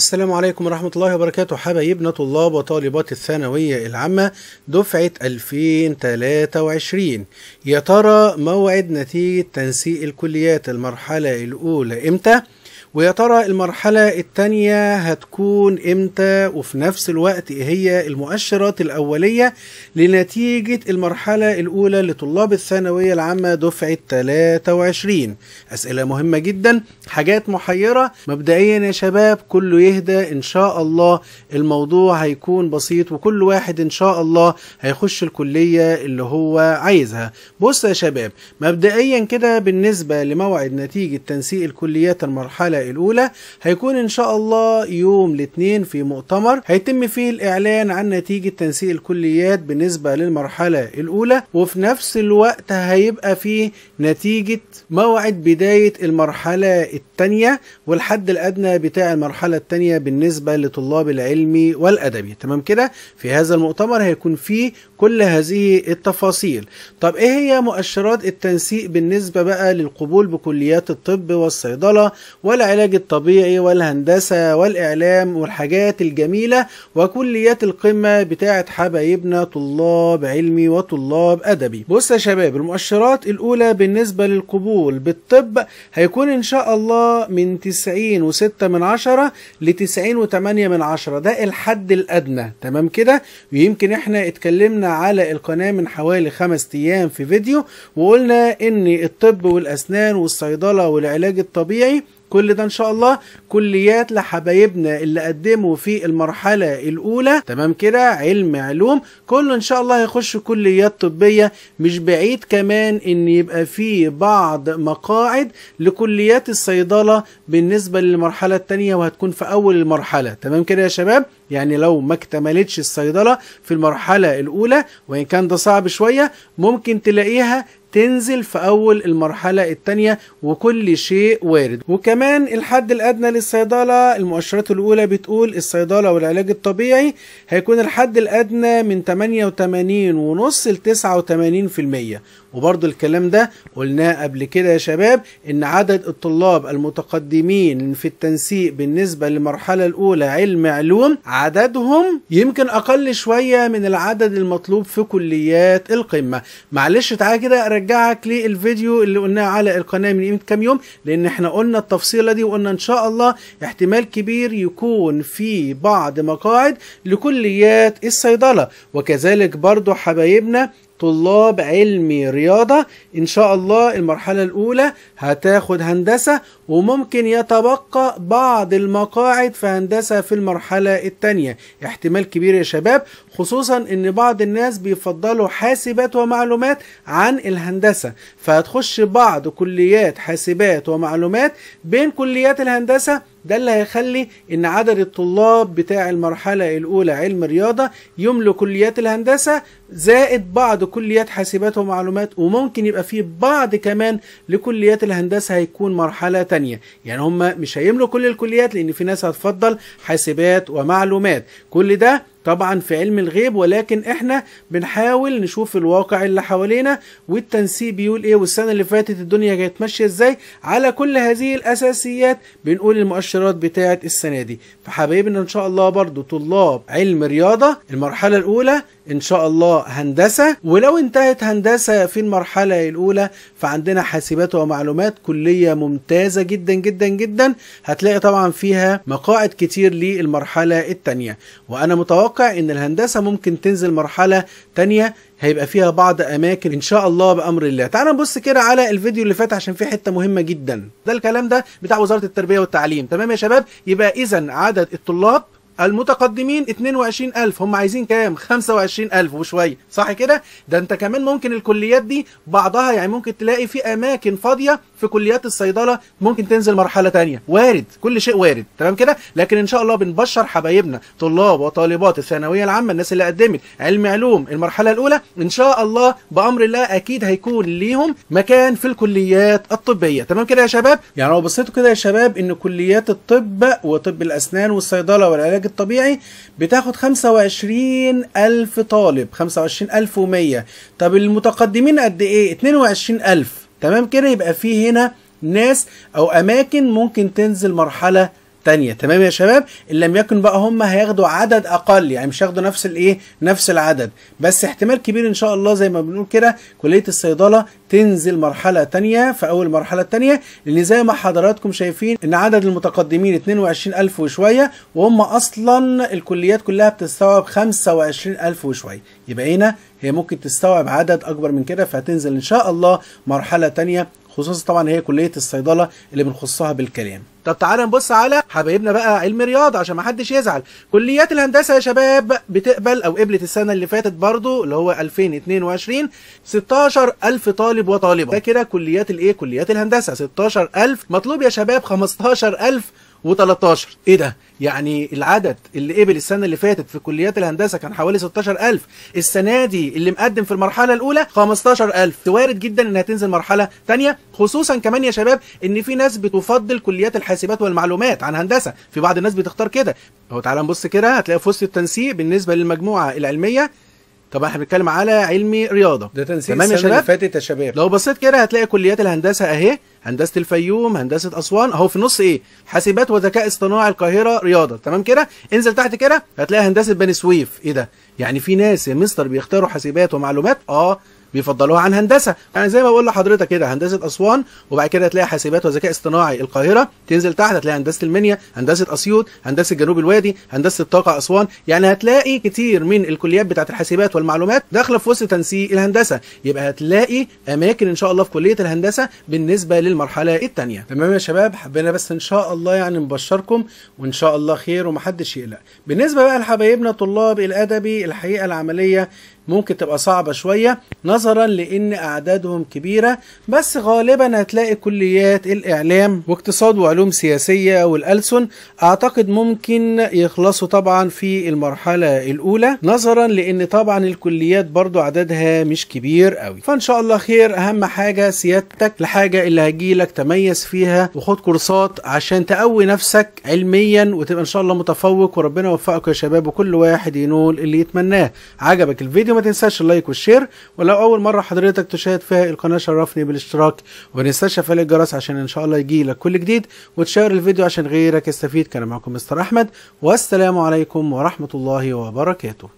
السلام عليكم ورحمة الله وبركاته حبايبنا طلاب وطالبات الثانوية العامة دفعة 2023 يا ترى موعد نتيجة تنسيق الكليات المرحلة الأولى إمتى؟ ويا ترى المرحلة التانية هتكون امتى وفي نفس الوقت ايه هي المؤشرات الأولية لنتيجة المرحلة الأولى لطلاب الثانوية العامة دفعة 23 أسئلة مهمة جدا حاجات محيرة مبدئيا يا شباب كله يهدى إن شاء الله الموضوع هيكون بسيط وكل واحد إن شاء الله هيخش الكلية اللي هو عايزها بص يا شباب مبدئيا كده بالنسبة لموعد نتيجة تنسيق الكليات المرحلة الأولى هيكون إن شاء الله يوم الاثنين في مؤتمر هيتم فيه الإعلان عن نتيجة تنسيق الكليات بالنسبة للمرحلة الأولى وفي نفس الوقت هيبقى فيه نتيجة موعد بداية المرحلة الثانية والحد الأدنى بتاع المرحلة الثانية بالنسبة لطلاب العلمي والأدبي تمام كده في هذا المؤتمر هيكون فيه كل هذه التفاصيل طب إيه هي مؤشرات التنسيق بالنسبة بقى للقبول بكليات الطب والصيدلة والعلم العلاج الطبيعي والهندسة والإعلام والحاجات الجميلة وكليات القمة بتاعة حبايبنا طلاب علمي وطلاب أدبي بص يا شباب المؤشرات الأولى بالنسبة للقبول بالطب هيكون إن شاء الله من 90 وستة من عشرة لتسعين وتمانية من عشرة ده الحد الأدنى تمام كده ويمكن إحنا اتكلمنا على القناة من حوالي خمس أيام في فيديو وقلنا إن الطب والأسنان والصيدلة والعلاج الطبيعي كل ده ان شاء الله كليات لحبايبنا اللي قدموا في المرحله الاولى تمام كده علم علوم كله ان شاء الله هيخش كليات طبيه مش بعيد كمان ان يبقى في بعض مقاعد لكليات الصيدله بالنسبه للمرحله الثانيه وهتكون في اول المرحله تمام كده يا شباب يعني لو ما اكتملتش الصيدله في المرحله الاولى وان كان ده صعب شويه ممكن تلاقيها تنزل في أول المرحلة الثانية وكل شيء وارد وكمان الحد الأدنى للصيدلة المؤشرات الأولى بتقول الصيدلة والعلاج الطبيعي هيكون الحد الأدنى من 88.5 ل 89% وبرضو الكلام ده قلناه قبل كده يا شباب ان عدد الطلاب المتقدمين في التنسيق بالنسبة للمرحلة الاولى علم علوم عددهم يمكن اقل شوية من العدد المطلوب في كليات القمة معلش تعالى كده ارجعك للفيديو اللي قلناه على القناه من كام يوم لان احنا قلنا التفصيله دي وقلنا ان شاء الله احتمال كبير يكون في بعض مقاعد لكليات الصيدله وكذلك برضو حبايبنا طلاب علمي رياضة إن شاء الله المرحلة الأولى هتاخد هندسة وممكن يتبقى بعض المقاعد في هندسة في المرحلة التانية احتمال كبير يا شباب خصوصا ان بعض الناس بيفضلوا حاسبات ومعلومات عن الهندسة فهتخش بعض كليات حاسبات ومعلومات بين كليات الهندسة ده اللي هيخلي ان عدد الطلاب بتاع المرحله الاولى علم رياضه يملوا كليات الهندسه زائد بعض كليات حاسبات ومعلومات وممكن يبقى في بعض كمان لكليات الهندسه هيكون مرحله تانية يعني هم مش هيملوا كل الكليات لان في ناس هتفضل حاسبات ومعلومات كل ده طبعا في علم الغيب ولكن احنا بنحاول نشوف الواقع اللي حوالينا والتنسيب بيقول ايه والسنه اللي فاتت الدنيا كانت ماشيه ازاي على كل هذه الاساسيات بنقول المؤشرات بتاعه السنه دي فحبايبنا ان شاء الله برضو طلاب علم رياضه المرحله الاولى ان شاء الله هندسه ولو انتهت هندسه في المرحله الاولى فعندنا حاسبات ومعلومات كليه ممتازه جدا جدا جدا هتلاقي طبعا فيها مقاعد كتير للمرحله الثانيه وانا متوقع الواقع ان الهندسه ممكن تنزل مرحله تانية هيبقى فيها بعض اماكن ان شاء الله بامر الله تعال نبص كده على الفيديو اللي فات عشان في حته مهمه جدا ده الكلام ده بتاع وزاره التربيه والتعليم تمام يا شباب يبقى اذا عدد الطلاب المتقدمين 22000 هم عايزين كام 25000 وشويه صح كده ده انت كمان ممكن الكليات دي بعضها يعني ممكن تلاقي في اماكن فاضيه في كليات الصيدله ممكن تنزل مرحله ثانيه وارد كل شيء وارد تمام كده لكن ان شاء الله بنبشر حبايبنا طلاب وطالبات الثانويه العامه الناس اللي قدمت علم علوم المرحله الاولى ان شاء الله بامر الله اكيد هيكون ليهم مكان في الكليات الطبيه تمام كده يا شباب يعني لو بصيتوا كده يا شباب ان كليات الطب وطب الاسنان والصيدله والعلاج الطبيعي بتاخد 25000 طالب 25100 طب المتقدمين قد ايه 22000 تمام كده يبقى في هنا ناس او اماكن ممكن تنزل مرحله تانية تمام يا شباب ان لم يكن بقى هم هياخدوا عدد اقل يعني مش هياخدوا نفس الايه نفس العدد بس احتمال كبير ان شاء الله زي ما بنقول كده كليه الصيدله تنزل مرحله ثانيه في اول مرحله الثانيه لان زي ما حضراتكم شايفين ان عدد المتقدمين 22000 وشويه وهم اصلا الكليات كلها بتستوعب 25000 وشويه يبقى هنا هي ممكن تستوعب عدد اكبر من كده فهتنزل ان شاء الله مرحله ثانيه خصوصا طبعا هي كليه الصيدله اللي بنخصها بالكلام طب تعالى نبص على حبايبنا بقى علم رياضه عشان ما حدش يزعل كليات الهندسه يا شباب بتقبل او قبلت السنه اللي فاتت برضو اللي هو 2022 16000 طالب وطالبه ده كده كليات الايه كليات الهندسه 16000 مطلوب يا شباب 15000 و13 ايه ده يعني العدد اللي قبل السنه اللي فاتت في كليات الهندسه كان حوالي 16000 السنه دي اللي مقدم في المرحله الاولى 15000 وارد جدا انها تنزل مرحله ثانيه خصوصا كمان يا شباب ان في ناس بتفضل كليات الحاسبات والمعلومات عن هندسه في بعض الناس بتختار كده هو تعالى نبص كده هتلاقي في وسط التنسيق بالنسبه للمجموعه العلميه طب احنا بنتكلم على علمي رياضه ده تنسيق تمام السنه اللي فاتت يا شباب لو بصيت كده هتلاقي كليات الهندسه اهي هندسه الفيوم هندسه اسوان اهو في النص ايه حاسبات وذكاء اصطناعي القاهره رياضه تمام كده انزل تحت كده هتلاقي هندسه بني سويف ايه ده يعني في ناس يا مستر بيختاروا حاسبات ومعلومات اه بيفضلوها عن هندسه يعني زي ما بقول لحضرتك كده هندسه اسوان وبعد كده تلاقي حاسبات وذكاء اصطناعي القاهره تنزل تحت هتلاقي هندسه المنيا هندسه اسيوط هندسه جنوب الوادي هندسه الطاقه اسوان يعني هتلاقي كتير من الكليات بتاعه الحاسبات والمعلومات داخله في وسط تنسيق الهندسه يبقى هتلاقي اماكن ان شاء الله في كليه الهندسه بالنسبه للمرحله الثانيه تمام يا شباب حبينا بس ان شاء الله يعني نبشركم وان شاء الله خير ومحدش يقلق بالنسبه بقى لحبايبنا طلاب الادبي الحقيقه العمليه ممكن تبقى صعبه شويه نظرا لان اعدادهم كبيره بس غالبا هتلاقي كليات الاعلام واقتصاد وعلوم سياسيه والالسن اعتقد ممكن يخلصوا طبعا في المرحله الاولى نظرا لان طبعا الكليات برضو عددها مش كبير قوي فان شاء الله خير اهم حاجه سيادتك الحاجه اللي لك تميز فيها وخد كورسات عشان تقوي نفسك علميا وتبقى ان شاء الله متفوق وربنا يوفقك يا شباب وكل واحد ينول اللي يتمناه عجبك الفيديو ما تنساش اللايك والشير ولا ولو اول مره حضرتك تشاهد فيها القناه شرفني بالاشتراك وما تنساش تفعيل الجرس عشان ان شاء الله لك كل جديد وتشير الفيديو عشان غيرك يستفيد كان معكم مستر احمد والسلام عليكم ورحمه الله وبركاته